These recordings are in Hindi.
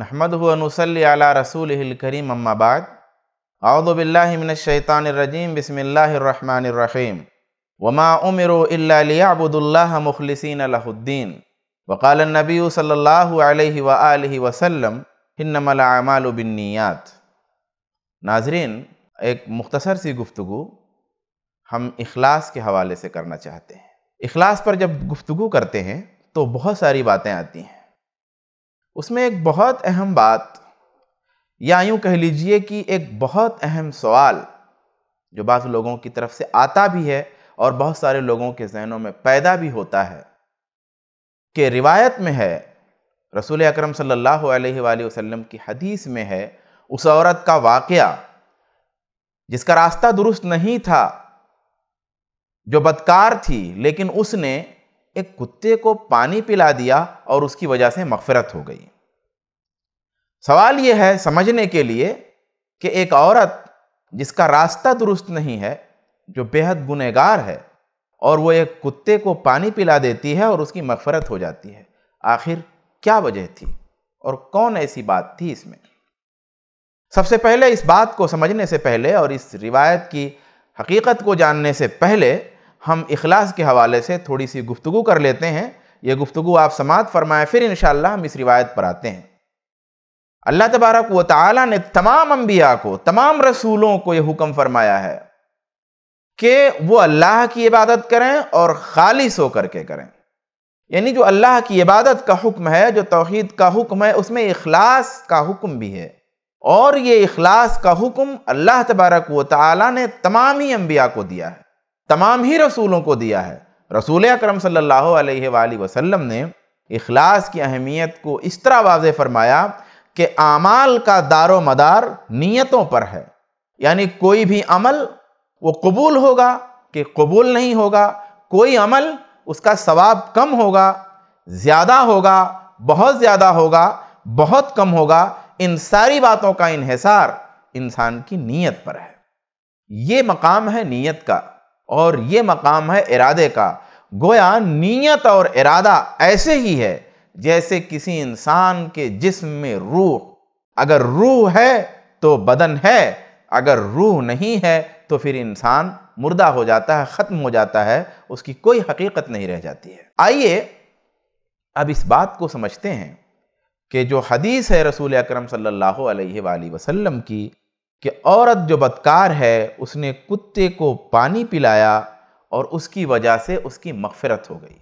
नहमद नसल अला रसूल करीम अम्माबाद अवदबिल्लाशैतानरजीम बसमीम वमा उमर अबुदुल्ला मुखलसिन अलहुद्दीन वकाल नबी सल्ला वसलम हिन्नमलामालबिनियात नाजरीन एक मुख्तसर सी गुफ्तु हम इखलास के हवाले से करना चाहते हैं इखलास पर जब गुफ्तु करते हैं तो बहुत सारी बातें आती हैं उसमें एक बहुत अहम बात या यूँ कह लीजिए कि एक बहुत अहम सवाल जो बाज़ लोगों की तरफ से आता भी है और बहुत सारे लोगों के जहनों में पैदा भी होता है कि रिवायत में है रसूल अकरम सल्लल्लाहु अलैहि वसल्लम की हदीस में है उस औरत का वाक़ जिसका रास्ता दुरुस्त नहीं था जो बदकार थी लेकिन उसने एक कुत्ते को पानी पिला दिया और उसकी वजह से मगफरत हो गई सवाल यह है समझने के लिए कि एक औरत जिसका रास्ता दुरुस्त नहीं है जो बेहद गुनहगार है और वो एक कुत्ते को पानी पिला देती है और उसकी मफफरत हो जाती है आखिर क्या वजह थी और कौन ऐसी बात थी इसमें सबसे पहले इस बात को समझने से पहले और इस रिवायत की हकीकत को जानने से पहले हम इखलास के हवाले से थोड़ी सी गुफ्तु कर लेते हैं ये गुफ्तु आप समात फरमाएँ फिर इन हम इस रिवायत पर आते हैं अल्लाह तबारक व ताली ने तमाम अम्बिया को तमाम रसूलों को यह हुक्म फरमाया है कि वो अल्लाह की इबादत करें और खालिश होकर के करें यानी जो अल्लाह की इबादत का हुक्म है जो तोहद का हुक्म है उसमें अखलास का हुक्म भी है और ये अखलास का हुक्म अल्लाह तबारक व ताली ने तमाम ही अम्बिया को दिया है तमाम ही रसूलों को दिया है रसूल अक्रम सल्ला अलैहि ने अखलास की अहमियत को इस तरह वाज फरमाया कि आमाल का दारो मदार नीयतों पर है यानी कोई भी अमल वो कबूल होगा कि कबूल नहीं होगा कोई अमल उसका सवाब कम होगा ज़्यादा होगा बहुत ज़्यादा होगा बहुत कम होगा इन सारी बातों का इहसार इंसान की नीयत पर है ये मकाम है नीयत का और ये मकाम है इरादे का गोया नीयत और इरादा ऐसे ही है जैसे किसी इंसान के जिस्म में रूह अगर रूह है तो बदन है अगर रूह नहीं है तो फिर इंसान मुर्दा हो जाता है ख़त्म हो जाता है उसकी कोई हकीकत नहीं रह जाती है आइए अब इस बात को समझते हैं कि जो हदीस है रसूल अकरम सल्लल्लाहु अलैहि वसल्लम की कि औरत जो बदकार है उसने कुत्ते को पानी पिलाया और उसकी वजह से उसकी मगफरत हो गई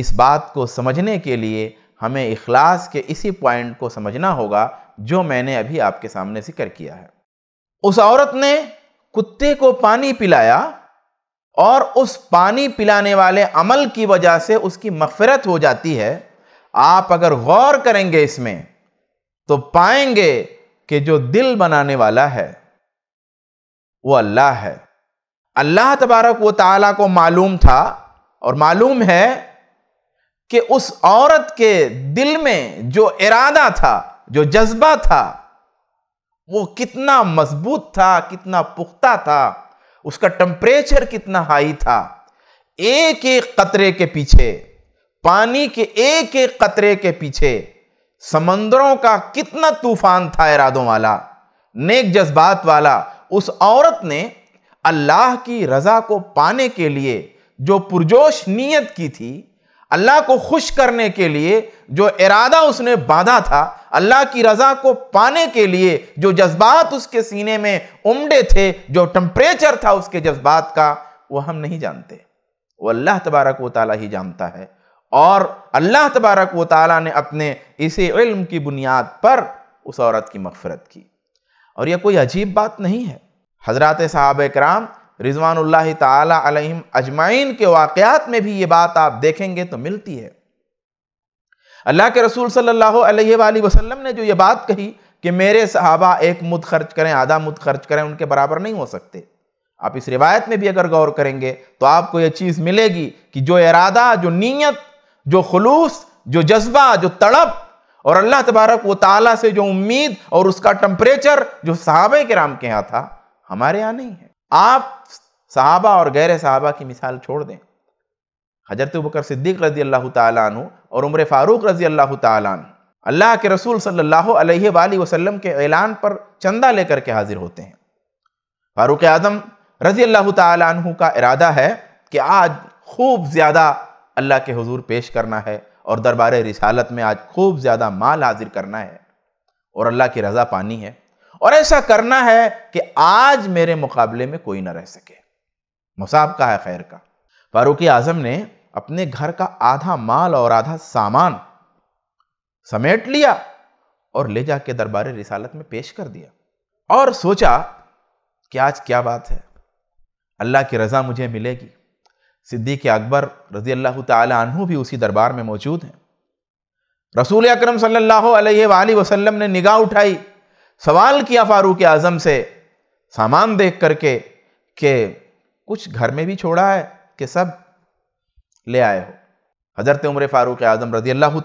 इस बात को समझने के लिए हमें इखलास के इसी पॉइंट को समझना होगा जो मैंने अभी आपके सामने जिक्र किया है उस औरत ने कुत्ते को पानी पिलाया और उस पानी पिलाने वाले अमल की वजह से उसकी मगफरत हो जाती है आप अगर गौर करेंगे इसमें तो पाएंगे कि जो दिल बनाने वाला है वो अल्लाह है अल्लाह तबारक व ताला को मालूम था और मालूम है कि उस औरत के दिल में जो इरादा था जो जज्बा था वो कितना मजबूत था कितना पुख्ता था उसका टम्परेचर कितना हाई था एक एक कतरे के पीछे पानी के एक एक कतरे के पीछे समंदरों का कितना तूफान था इरादों वाला नेक जज्बात वाला उस औरत ने अल्लाह की रज़ा को पाने के लिए जो पुरजोश नीयत की थी अल्लाह को खुश करने के लिए जो इरादा उसने बांधा था अल्लाह की रज़ा को पाने के लिए जो जज्बात उसके सीने में उमड़े थे जो टम्परेचर था उसके जज्बात का वो हम नहीं जानते वो अल्लाह तबारक व ही जानता है और अल्लाह तबारक व ताली ने अपने इसी इल्म की बुनियाद पर उस औरत की मगफरत की और यह कोई अजीब बात नहीं है हज़रत साहब कराम रिजवानल्ला तम अजमाइन के वाक़ात में भी ये बात आप देखेंगे तो मिलती है अल्लाह के रसूल सल्लल्लाहु अलैहि वसल्लम ने जो ये बात कही कि मेरे सहाबा एक मुद खर्च करें आधा मुद खर्च करें उनके बराबर नहीं हो सकते आप इस रिवायत में भी अगर गौर करेंगे तो आपको यह चीज़ मिलेगी कि जो इरादा जो नीयत जो खलूस जो जज्बा जो तड़प और अल्लाह तबारक व ताला से जो उम्मीद और उसका टेम्परेचर जो सहाबे के राम के यहाँ था हमारे यहाँ नहीं है आप सहाबा और गैर सहाबा की मिसाल छोड़ दें हजरत बकर सिद्दीक रजी अल्लाह तु और उम्र फ़ारूक रजी अल्लाह तन अल्लाह के रसूल सल्लल्लाहु अलैहि वसल्लम के ऐलान पर चंदा लेकर के हाजिर होते हैं फ़ारूक आज़म रजी अल्लाह तु का इरादा है कि आज खूब ज़्यादा अल्लाह के हुजूर पेश करना है और दरबार रिसालत में आज खूब ज़्यादा माल हाजिर करना है और अल्लाह की रज़ा पानी है और ऐसा करना है कि आज मेरे मुकाबले में कोई ना रह सके का है खैर का फारूक आज़म ने अपने घर का आधा माल और आधा सामान समेट लिया और ले जाके दरबार रिसालत में पेश कर दिया और सोचा कि आज क्या बात है अल्लाह की रज़ा मुझे मिलेगी सिद्दीक अकबर रज़ी अल्लाह तु भी उसी दरबार में मौजूद हैं रसूल अक्रम सल्ला वसलम ने निगाह उठाई सवाल किया फ़ारूक आज़म से सामान देख करके के कुछ घर में भी छोड़ा है कि सब ले आए हो हज़रत उम्र फ़ारूक आज़म रज़ी अल्लाह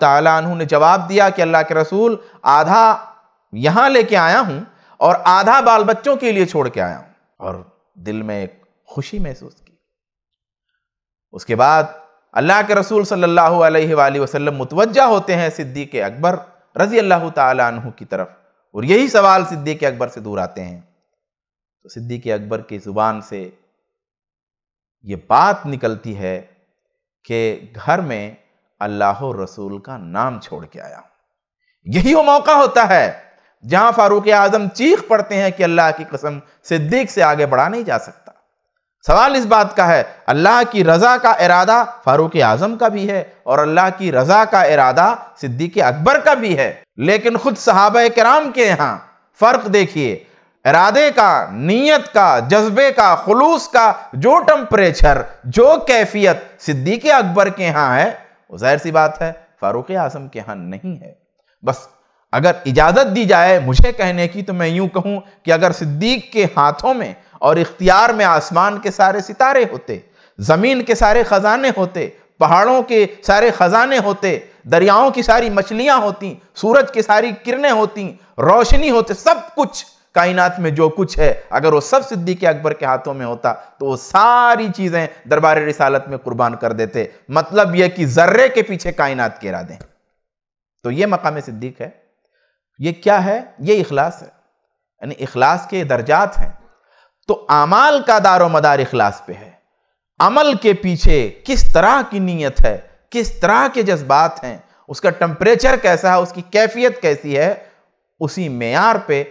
तु ने जवाब दिया कि अल्लाह के रसूल आधा यहाँ लेके आया हूँ और आधा बाल बच्चों के लिए छोड़ के आया हूँ और दिल में एक खुशी महसूस की उसके बाद अल्लाह के रसूल सल्लल्लाहु अलैहि वसल्लम मुतवजा होते हैं सिद्दीक अकबर रजी अल्लाह तु की तरफ और यही सवाल सिद्दीक अकबर से दूर आते हैं तो सिद्दीक अकबर की ज़ुबान से ये बात निकलती है कि घर में अल्लाह रसूल का नाम छोड़ के आया यही वो मौका होता है जहां फारूक आजम चीख पड़ते हैं कि अल्लाह की कसम सिद्दीक से आगे बढ़ा नहीं जा सकता सवाल इस बात का है अल्लाह की रज़ा का इरादा फारूक आज़म का भी है और अल्लाह की रज़ा का इरादा सिद्दीक अकबर का भी है लेकिन खुद साहब कराम के यहां फ़र्क देखिए इरादे का नीयत का जज्बे का खलूस का जो टम्परेचर जो कैफियत सिद्दीक अकबर के यहां है वो जाहिर सी बात है फारूक आज़म के यहां नहीं है बस अगर इजाज़त दी जाए मुझे कहने की तो मैं यूं कहूं कि अगर सिद्दीक के हाथों में और इख्तियार में आसमान के सारे सितारे होते ज़मीन के सारे ख़जाने होते पहाड़ों के सारे ख़जाने होते दरियाओं की सारी मछलियाँ होती सूरज की सारी किरणें होती रोशनी होते सब कुछ कायनात में जो कुछ है अगर वो सब सिद्दीक अकबर के हाथों में होता तो वो सारी चीज़ें दरबार रिसालत में कुर्बान कर देते मतलब यह कि जर्रे के पीछे कायनात के इरादे तो ये मकाम सिद्दीक है ये क्या है ये इखलास है यानी इखलास के दर्जात हैं तो अमाल का दारो मदार इखलास पे है अमल के पीछे किस तरह की नीयत है किस तरह के जज्बात हैं उसका टेम्परेचर कैसा है उसकी कैफियत कैसी है उसी मैार पे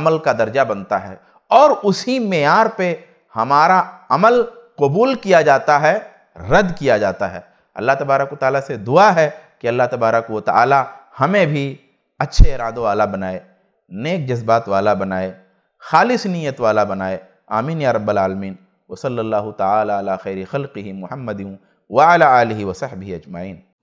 अमल का दर्जा बनता है और उसी मैार पे हमारा अमल कबूल किया जाता है रद्द किया जाता है अल्लाह तबारक ताली से दुआ है कि अल्लाह तबारक व ताली हमें भी अच्छे इरादों वाला बनाए नेक जज्बात वाला बनाए खालिश नीयत वाला बनाए آمين يا رب العالمين وصلى الله تعالى على خير خلقه محمد وعلى آله وصحبه أجمعين